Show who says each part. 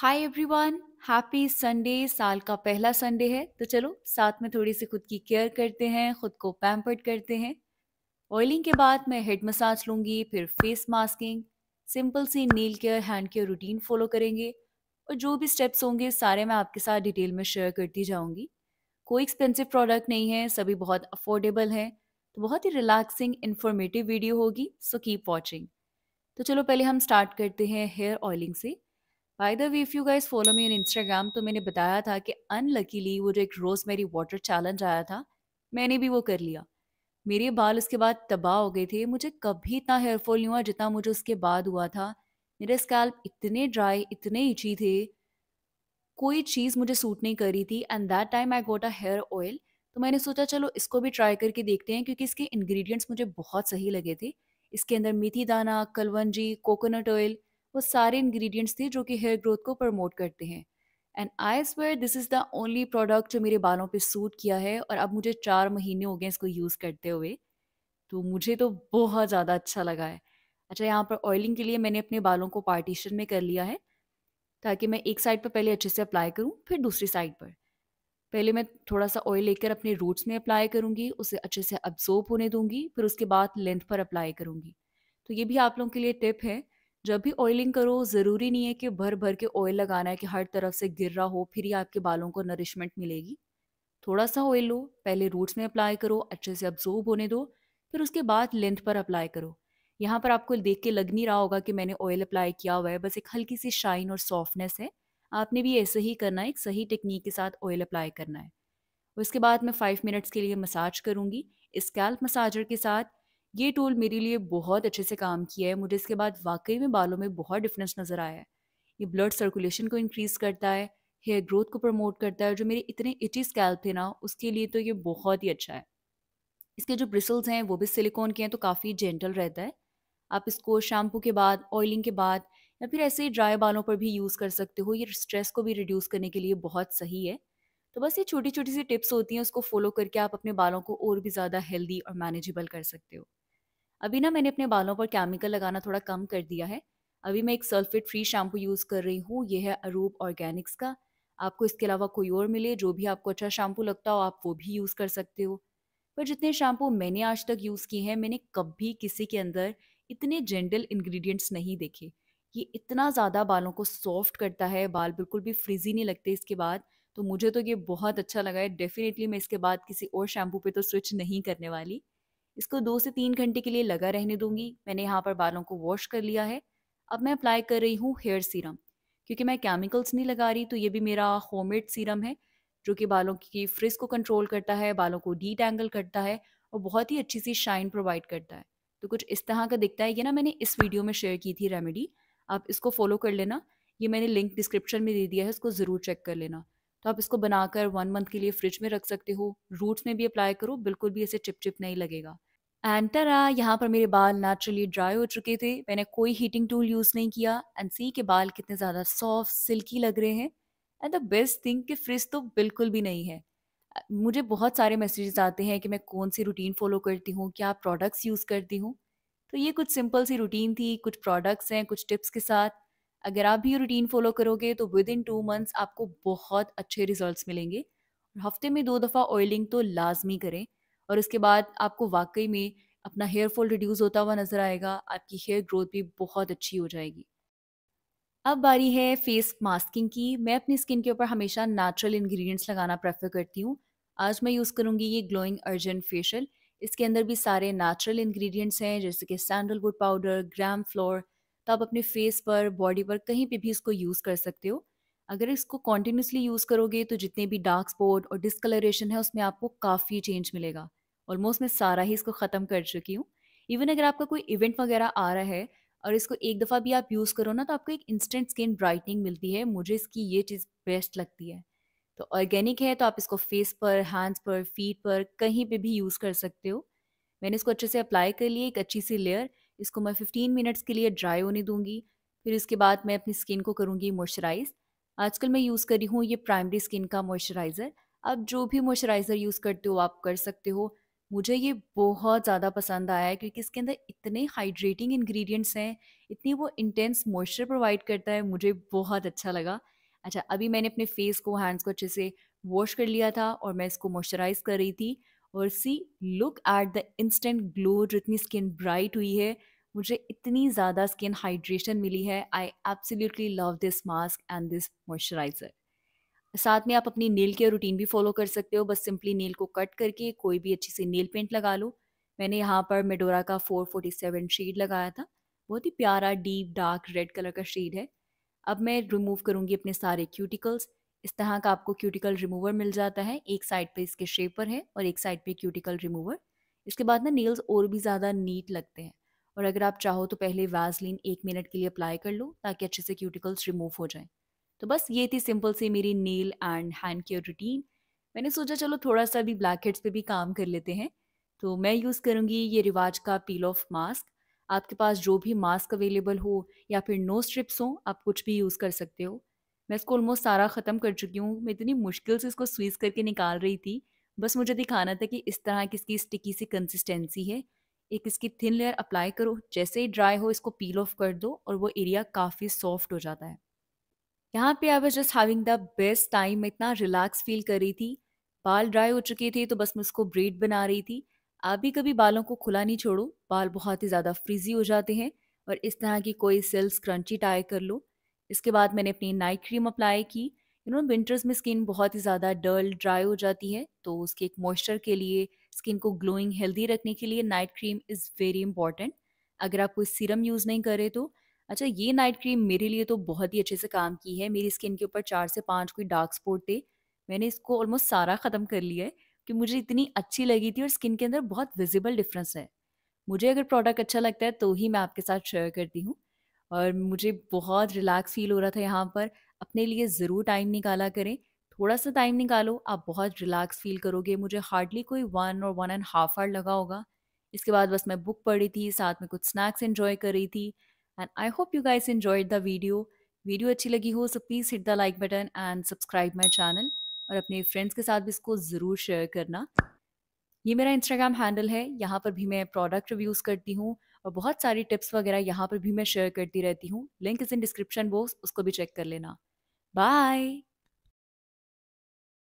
Speaker 1: hi everyone happy Sunday साल का पहला संडे है तो चलो साथ में थोड़ी सी खुद की केयर करते हैं खुद को पैम्पर्ड करते हैं ऑयलिंग के बाद मैं हेड मसाज लूँगी फिर फेस मास्किंग सिंपल सी nail care hand care routine follow करेंगे और जो भी स्टेप्स होंगे सारे मैं आपके साथ डिटेल में शेयर करती जाऊँगी कोई एक्सपेंसिव प्रोडक्ट नहीं है सभी बहुत अफोर्डेबल हैं तो बहुत ही रिलैक्सिंग इन्फॉर्मेटिव वीडियो होगी सो कीप वॉचिंग तो चलो पहले हम स्टार्ट करते हैं हेयर ऑयलिंग से by the way if you guys follow me on Instagram तो मैंने बताया था कि अनलकीली वो जो एक रोज मेरी वाटर चैलेंज आया था मैंने भी वो कर लिया मेरे बाल उसके बाद तबाह हो गए थे मुझे कभी इतना हेयरफॉल नहीं हुआ जितना मुझे उसके बाद हुआ था मेरे स्कैल्प इतने ड्राई इतने इंची थे कोई चीज़ मुझे सूट नहीं कर रही थी and that time I got a hair oil तो मैंने सोचा चलो इसको भी ट्राई करके देखते हैं क्योंकि इसके इंग्रेडिएंट्स मुझे बहुत सही लगे थे इसके अंदर मेथी दाना कलवंजी कोकोनट ऑयल वो सारे इंग्रेडिएंट्स थे जो कि हेयर ग्रोथ को प्रमोट करते हैं and I swear this is the only product जो मेरे बालों पे सूट किया है और अब मुझे चार महीने हो गए इसको यूज़ करते हुए तो मुझे तो बहुत ज़्यादा अच्छा लगा है अच्छा यहाँ पर ऑयलिंग के लिए मैंने अपने बालों को पार्टीशन में कर लिया है ताकि मैं एक साइड पर पहले अच्छे से अप्लाई करूँ फिर दूसरी साइड पर पहले मैं थोड़ा सा ऑयल लेकर अपने रूट्स में अप्लाई करूँगी उसे अच्छे से अब्जॉर्ब होने दूँगी फिर उसके बाद लेंथ पर अप्लाई करूँगी तो ये भी आप लोगों के लिए टिप है जब भी ऑयलिंग करो ज़रूरी नहीं है कि भर भर के ऑयल लगाना है कि हर तरफ से गिर रहा हो फिर ही आपके बालों को नरिशमेंट मिलेगी थोड़ा सा ऑयल लो पहले रूट्स में अप्लाई करो अच्छे से अब्जॉर्ब होने दो फिर उसके बाद लेंथ पर अप्लाई करो यहाँ पर आपको देख के लग नहीं रहा होगा कि मैंने ऑयल अप्लाई किया हुआ है बस एक हल्की सी शाइन और सॉफ्टनेस है आपने भी ऐसे ही करना है एक सही टेक्निक के साथ ऑयल अप्लाई करना है उसके बाद मैं फाइव मिनट्स के लिए मसाज करूँगी स्कैल्प मसाजर के साथ ये टूल मेरे लिए बहुत अच्छे से काम किया है मुझे इसके बाद वाकई में बालों में बहुत डिफरेंस नज़र आया है ये ब्लड सर्कुलेशन को इंक्रीज़ करता है हेयर ग्रोथ को प्रमोट करता है जो मेरे इतने इची स्कैल्प थे ना उसके लिए तो ये बहुत ही अच्छा है इसके जो ब्रिसल्स हैं वो भी सिलिकॉन के हैं तो काफ़ी जेंटल रहता है आप इसको शैम्पू के बाद ऑयलिंग के बाद या फिर ऐसे ही ड्राई बालों पर भी यूज़ कर सकते हो ये स्ट्रेस को भी रिड्यूस करने के लिए बहुत सही है तो बस ये छोटी छोटी सी टिप्स होती हैं उसको फॉलो करके आप अपने बालों को और भी ज़्यादा हेल्दी और मैनेजेबल कर सकते हो अभी ना मैंने अपने बालों पर केमिकल लगाना थोड़ा कम कर दिया है अभी मैं एक सल्फेट फ्री शैम्पू यूज़ कर रही हूँ ये है अरूप ऑर्गेनिक्स का आपको इसके अलावा कोई और मिले जो भी आपको अच्छा शैम्पू लगता हो आप वो भी यूज़ कर सकते हो पर जितने शैम्पू मैंने आज तक यूज़ किए हैं मैंने कभी किसी के अंदर इतने जेंटल इंग्रेडिएंट्स नहीं देखे ये इतना ज़्यादा बालों को सॉफ्ट करता है बाल बिल्कुल भी फ्रिजी नहीं लगते इसके बाद तो मुझे तो ये बहुत अच्छा लगा है डेफिनेटली मैं इसके बाद किसी और शैम्पू पे तो स्विच नहीं करने वाली इसको दो से तीन घंटे के लिए लगा रहने दूंगी मैंने यहाँ पर बालों को वॉश कर लिया है अब मैं अप्लाई कर रही हूँ हेयर सीरम क्योंकि मैं केमिकल्स नहीं लगा रही तो ये भी मेरा होम सीरम है जो कि बालों की फ्रिज को कंट्रोल करता है बालों को डीट एंगल करता है और बहुत ही अच्छी सी शाइन प्रोवाइड करता है तो कुछ इस तरह का दिखता है ये ना मैंने इस वीडियो में शेयर की थी रेमेडी आप इसको फॉलो कर लेना ये मैंने लिंक डिस्क्रिप्शन में दे दिया है इसको ज़रूर चेक कर लेना तो आप इसको बनाकर वन मंथ के लिए फ्रिज में रख सकते हो रूट्स में भी अप्लाई करो बिल्कुल भी ऐसे चिपचिप नहीं लगेगा एंड तरह यहाँ पर मेरे बाल नेचुरली ड्राई हो चुके थे मैंने कोई हीटिंग टूल यूज़ नहीं किया एंड सी के बाल कितने ज़्यादा सॉफ्ट सिल्की लग रहे हैं एंड द बेस्ट थिंग कि फ्रिज तो बिल्कुल भी नहीं है मुझे बहुत सारे मैसेजेस आते हैं कि मैं कौन सी रूटीन फॉलो करती हूँ क्या प्रोडक्ट्स यूज़ करती हूँ तो ये कुछ सिंपल सी रूटीन थी कुछ प्रोडक्ट्स हैं कुछ टिप्स के साथ अगर आप भी रूटीन फॉलो करोगे तो विद इन टू मंथ्स आपको बहुत अच्छे रिजल्ट्स मिलेंगे हफ्ते में दो दफ़ा ऑयलिंग तो लाजमी करें और उसके बाद आपको वाकई में अपना हेयर फॉल रिड्यूस होता हुआ नजर आएगा आपकी हेयर ग्रोथ भी बहुत अच्छी हो जाएगी अब बारी है फेस मास्किंग की मैं अपनी स्किन के ऊपर हमेशा नेचुरल इंग्रेडिएंट्स लगाना प्रेफर करती हूँ आज मैं यूज़ करूँगी ये ग्लोइंग अर्जेंट फेशियल इसके अंदर भी सारे नेचुरल इंग्रेडिएंट्स हैं जैसे कि सैंडलवुड पाउडर ग्राम फ्लोर तो आप अपने फेस पर बॉडी पर कहीं पर भी इसको यूज़ कर सकते हो अगर इसको कॉन्टीन्यूसली यूज़ करोगे तो जितने भी डार्क स्पॉट और डिसकलरेशन है उसमें आपको काफ़ी चेंज मिलेगा ऑलमोस्ट मैं सारा ही इसको ख़त्म कर चुकी हूँ इवन अगर आपका कोई इवेंट वगैरह आ रहा है और इसको एक दफ़ा भी आप यूज़ करो ना तो आपको एक इंस्टेंट स्किन ब्राइटनिंग मिलती है मुझे इसकी ये चीज़ बेस्ट लगती है तो ऑर्गेनिक है तो आप इसको फेस पर हैंड्स पर फीट पर कहीं पे भी यूज़ कर सकते हो मैंने इसको अच्छे से अप्लाई कर लिया एक अच्छी सी लेयर इसको मैं 15 मिनट्स के लिए ड्राई होने दूंगी फिर इसके बाद मैं अपनी स्किन को करूँगी मॉइस्चराइज़ आजकल मैं यूज़ कर रही हूँ ये प्राइमरी स्किन का मॉइस्चराइज़र आप जो भी मॉइस्चराइज़र यूज़ करते हो आप कर सकते हो मुझे ये बहुत ज़्यादा पसंद आया है क्योंकि इसके अंदर इतने हाइड्रेटिंग इंग्रेडिएंट्स हैं इतनी वो इंटेंस मॉइस्चर प्रोवाइड करता है मुझे बहुत अच्छा लगा अच्छा अभी मैंने अपने फेस को हैंड्स को अच्छे से वॉश कर लिया था और मैं इसको मॉइस्चराइज कर रही थी और see look at the instant glow जितनी स्किन ब्राइट हुई है मुझे इतनी ज़्यादा स्किन हाइड्रेशन मिली है I absolutely love this mask and this moisturiser साथ में आप अपनी नेल केयर रूटीन भी फॉलो कर सकते हो बस सिंपली नेल को कट करके कोई भी अच्छी सी नेल पेंट लगा लो मैंने यहाँ पर मेडोरा का 447 शेड लगाया था बहुत ही प्यारा डीप डार्क रेड कलर का शेड है अब मैं रिमूव करूँगी अपने सारे क्यूटिकल्स इस तरह का आपको क्यूटिकल रिमूवर मिल जाता है एक साइड पर इसके शेपर है और एक साइड पर क्यूटिकल रिमूवर इसके बाद ना नेल्स और भी ज़्यादा नीट लगते हैं और अगर आप चाहो तो पहले वैजलिन एक मिनट के लिए अप्लाई कर लो ताकि अच्छे से क्यूटिकल्स रिमूव हो जाएँ तो बस ये थी सिंपल सी मेरी nail and hand care routine मैंने सोचा चलो थोड़ा सा भी ब्लैक हेड्स पे भी काम कर लेते हैं तो मैं यूज़ करूँगी ये रिवाज का पील ऑफ मास्क आपके पास जो भी मास्क अवेलेबल हो या फिर नो स्ट्रिप्स हो आप कुछ भी यूज़ कर सकते हो मैं इसको ऑलमोस्ट सारा ख़त्म कर चुकी हूँ मैं इतनी मुश्किल से इसको स्वीज करके निकाल रही थी बस मुझे दिखाना था कि इस तरह की इसकी स्टिकी सी कंसिस्टेंसी है एक इसकी थिन लेयर अप्लाई करो जैसे ही ड्राई हो इसको पील ऑफ कर दो और वो एरिया काफ़ी सॉफ्ट हो जाता है यहाँ पे I was just having the best time मैं इतना रिलैक्स फील कर रही थी बाल ड्राई हो चुके थे तो बस मैं उसको ब्रेड बना रही थी आप भी कभी बालों को खुला नहीं छोड़ो बाल बहुत ही ज़्यादा फ्रीजी हो जाते हैं और इस तरह की कोई सेल्स क्रंची टाई कर लो इसके बाद मैंने अपनी नाइट क्रीम अप्लाई की यू नो विंटर्स में स्किन बहुत ही ज़्यादा डल ड्राई हो जाती है तो उसके एक मॉइस्चर के लिए स्किन को ग्लोइंग हेल्दी रखने के लिए night cream is very important अगर आप कोई सीरम यूज़ नहीं करें तो अच्छा ये नाइट क्रीम मेरे लिए तो बहुत ही अच्छे से काम की है मेरी स्किन के ऊपर चार से पाँच कोई डार्क स्पॉट थे मैंने इसको ऑलमोस्ट सारा ख़त्म कर लिया है कि मुझे इतनी अच्छी लगी थी और स्किन के अंदर बहुत विजिबल डिफरेंस है मुझे अगर प्रोडक्ट अच्छा लगता है तो ही मैं आपके साथ शेयर करती हूँ और मुझे बहुत रिलैक्स फील हो रहा था यहाँ पर अपने लिए ज़रूर टाइम निकाला करें थोड़ा सा टाइम निकालो आप बहुत रिलैक्स फील करोगे मुझे हार्डली कोई वन और वन एंड हाफ आवर लगा होगा इसके बाद बस मैं बुक पढ़ी थी साथ में कुछ स्नैक्स इन्जॉय कर रही थी and I hope you guys enjoyed the video video अच्छी लगी हो so please hit the like button and subscribe my channel और अपने फ्रेंड्स के साथ भी इसको ज़रूर शेयर करना ये मेरा इंस्टाग्राम हैंडल है यहाँ पर भी मैं प्रोडक्ट रिव्यूज़ करती हूँ और बहुत सारी टिप्स वगैरह यहाँ पर भी मैं शेयर करती रहती हूँ link is in description box उसको भी चेक कर लेना बाय